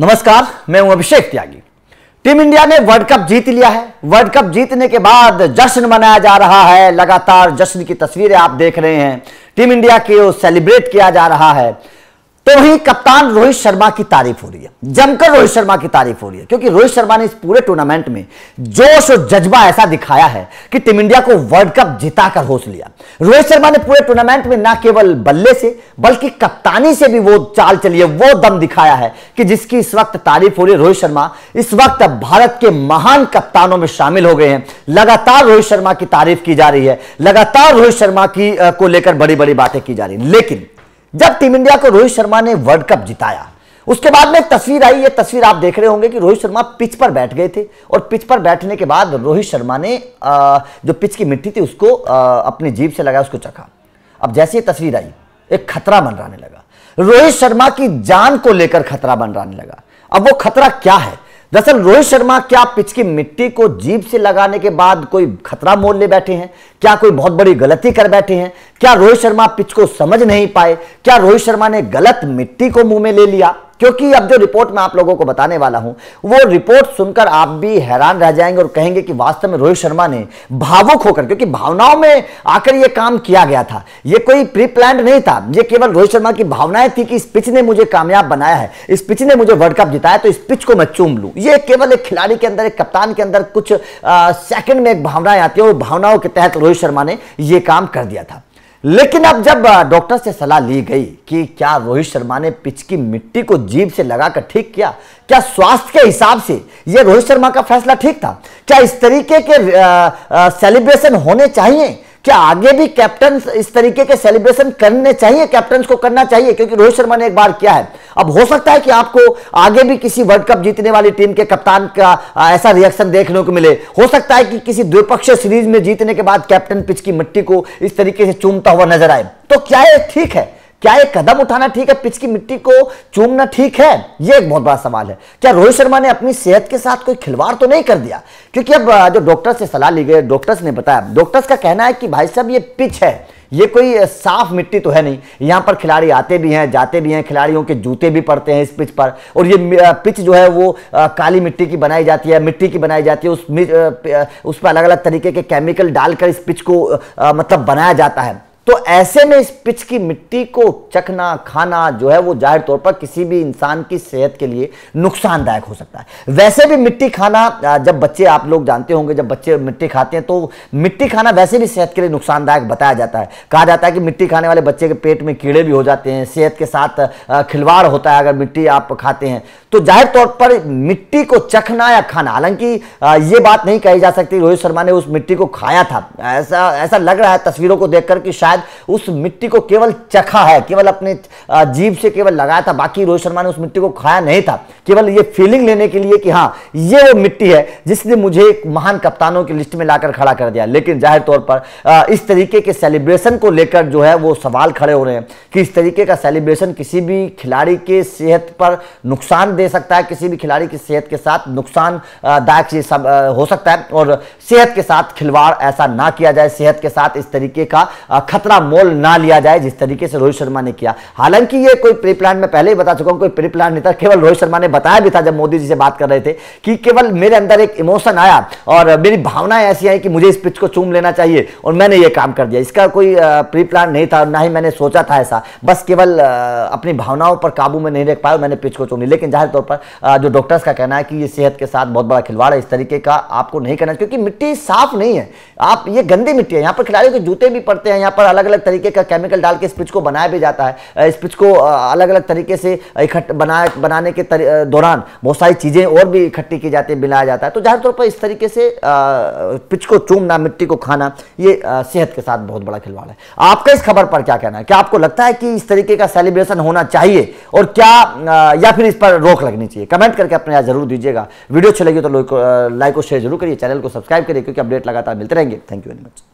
नमस्कार मैं हूं अभिषेक त्यागी टीम इंडिया ने वर्ल्ड कप जीत लिया है वर्ल्ड कप जीतने के बाद जश्न मनाया जा रहा है लगातार जश्न की तस्वीरें आप देख रहे हैं टीम इंडिया की सेलिब्रेट किया जा रहा है तो वहीं कप्तान रोहित शर्मा की तारीफ हो रही है जमकर रोहित शर्मा की तारीफ हो रही है क्योंकि रोहित शर्मा ने इस पूरे टूर्नामेंट में जोश और जज्बा ऐसा दिखाया है कि टीम इंडिया को वर्ल्ड कप जिता कर होश लिया रोहित शर्मा ने पूरे टूर्नामेंट में ना केवल बल्ले से बल्कि कप्तानी से भी वो चाल चली है वो दम दिखाया है कि जिसकी इस वक्त तारीफ हो रही है रोहित शर्मा इस वक्त भारत के महान कप्तानों में शामिल हो गए हैं लगातार रोहित शर्मा की तारीफ की जा रही है लगातार रोहित शर्मा की को लेकर बड़ी बड़ी बातें की जा रही है लेकिन जब टीम इंडिया को रोहित शर्मा ने वर्ल्ड कप जिताया उसके बाद में एक तस्वीर आई ये तस्वीर आप देख रहे होंगे कि रोहित शर्मा पिच पर बैठ गए थे और पिच पर बैठने के बाद रोहित शर्मा ने जो पिच की मिट्टी थी उसको अपनी जीप से लगाया उसको चखा अब जैसे ये तस्वीर आई एक खतरा मंडराने लगा रोहित शर्मा की जान को लेकर खतरा मंडराने लगा अब वो खतरा क्या है दरअसल रोहित शर्मा क्या पिच की मिट्टी को जीप से लगाने के बाद कोई खतरा मोल ले बैठे हैं क्या कोई बहुत बड़ी गलती कर बैठे हैं क्या रोहित शर्मा पिच को समझ नहीं पाए क्या रोहित शर्मा ने गलत मिट्टी को मुंह में ले लिया क्योंकि अब जो रिपोर्ट मैं आप लोगों को बताने वाला हूं वो रिपोर्ट सुनकर आप भी हैरान रह जाएंगे और कहेंगे कि वास्तव में रोहित शर्मा ने भावुक होकर क्योंकि भावनाओं में आकर ये काम किया गया था ये कोई प्री प्लान नहीं था ये केवल रोहित शर्मा की भावनाएं थी कि इस पिच ने मुझे कामयाब बनाया है इस पिच ने मुझे वर्ल्ड कप जिताया तो इस पिच को मैं चूम लू ये केवल एक खिलाड़ी के अंदर एक कप्तान के अंदर कुछ सेकंड में एक भावनाएं आती है और भावनाओं के तहत रोहित शर्मा ने यह काम कर दिया था लेकिन अब जब डॉक्टर से सलाह ली गई कि क्या रोहित शर्मा ने पिच की मिट्टी को जीभ से लगाकर ठीक किया क्या स्वास्थ्य के हिसाब से यह रोहित शर्मा का फैसला ठीक था क्या इस तरीके के सेलिब्रेशन होने चाहिए क्या आगे भी कैप्टन इस तरीके के सेलिब्रेशन करने चाहिए कैप्टन को करना चाहिए क्योंकि रोहित शर्मा ने एक बार किया है अब हो सकता है कि आपको आगे भी किसी वर्ल्ड कप जीतने वाली टीम के कप्तान का ऐसा रिएक्शन देखने को मिले हो सकता है कि किसी द्विपक्षीय सीरीज में जीतने के बाद कैप्टन पिच की मिट्टी को इस तरीके से चूमता हुआ नजर आए तो क्या ये ठीक है क्या ये कदम उठाना ठीक है पिच की मिट्टी को चूमना ठीक है ये एक बहुत बड़ा सवाल है क्या रोहित शर्मा ने अपनी सेहत के साथ कोई खिलवाड़ तो नहीं कर दिया क्योंकि अब जो डॉक्टर से सलाह ली गई डॉक्टर्स ने बताया डॉक्टर्स का कहना है कि भाई साहब ये पिच है ये कोई साफ मिट्टी तो है नहीं यहाँ पर खिलाड़ी आते भी हैं जाते भी हैं खिलाड़ियों के जूते भी पड़ते हैं इस पिच पर और ये पिच जो है वो काली मिट्टी की बनाई जाती है मिट्टी की बनाई जाती है उस उस पर अलग अलग तरीके के केमिकल डालकर इस पिच को मतलब बनाया जाता है तो ऐसे में इस पिच की मिट्टी को चखना खाना जो है वो जाहिर तौर पर किसी भी इंसान की सेहत के लिए नुकसानदायक हो सकता है वैसे भी मिट्टी खाना जब बच्चे आप लोग जानते होंगे जब बच्चे मिट्टी खाते हैं तो मिट्टी खाना वैसे भी सेहत के लिए नुकसानदायक बताया जाता है कहा जाता है कि मिट्टी खाने वाले बच्चे के पेट में कीड़े भी हो जाते हैं सेहत के साथ खिलवाड़ होता है अगर मिट्टी आप खाते हैं तो जाहिर तौर पर मिट्टी को चखना या खाना हालांकि ये बात नहीं कही जा सकती रोहित शर्मा ने उस मिट्टी को खाया था ऐसा ऐसा लग रहा है तस्वीरों को देखकर कि शायद उस मिट्टी को केवल चखा है केवल अपने जीव से केवल लगाया था बाकी रोहित शर्मा ने उस मिट्टी को खाया नहीं था केवल ये फीलिंग लेने के लिए कि हाँ ये वो मिट्टी है जिसने मुझे एक महान कप्तानों की लिस्ट में लाकर खड़ा कर दिया लेकिन जाहिर तौर पर इस तरीके के सेलिब्रेशन को लेकर जो है वो सवाल खड़े हो रहे हैं कि इस तरीके का सेलिब्रेशन किसी भी खिलाड़ी के सेहत पर नुकसान दे सकता है किसी भी खिलाड़ी की सेहत के साथ नुकसान दायक हो सकता है और सेहत के साथ खिलवाड़ ऐसा ना किया जाए सेहत के साथ इस तरीके का खतरा मोल ना लिया जाए जिस तरीके से रोहित शर्मा ने किया हालांकि ये कोई प्री प्लान में पहले ही बता चुका हूं कोई प्री प्लान नहीं था केवल रोहित शर्मा ने बताया भी था जब मोदी जी से बात कर रहे थे कि केवल मेरे अंदर एक इमोशन आया और मेरी भावनाएं ऐसी आई कि मुझे इस पिच को चूम लेना चाहिए और मैंने ये काम कर दिया इसका कोई प्री प्लान नहीं था ना ही मैंने सोचा था ऐसा बस केवल अपनी भावनाओं पर काबू में नहीं रख पाया मैंने पिच को चूम लिया लेकिन जाहिर तौर पर जो डॉक्टर्स का कहना है कि ये सेहत के साथ बहुत बड़ा खिलवाड़ है इस तरीके का आपको नहीं करना क्योंकि मिट्टी साफ नहीं है आप ये गंदी मिट्टी है यहाँ पर खिलाड़ियों के जूते भी पड़ते हैं यहाँ पर अलग अलग अलग तरीके का केमिकल डाल के इस पिच को बनाया भी जाता है इस पिच को अलग अलग तरीके से इकट्ठ बनाने के दौरान बहुत सारी चीज़ें और भी इकट्ठी की जाती है मिलाया जाता है तो जाहिर तौर पर इस तरीके से पिच को चूमना मिट्टी को खाना ये सेहत के साथ बहुत बड़ा खिलवाड़ है आपका इस खबर पर क्या कहना है क्या आपको लगता है कि इस तरीके का सेलिब्रेशन होना चाहिए और क्या या फिर इस पर रोक लगनी चाहिए कमेंट करके अपने यहाँ जरूर दीजिएगा वीडियो अच्छी लगी तो लाइक और शेयर जरूर करिए चैनल को सब्सक्राइब करिए क्योंकि अपडेट लगातार मिलते रहेंगे थैंक यू वेरी मच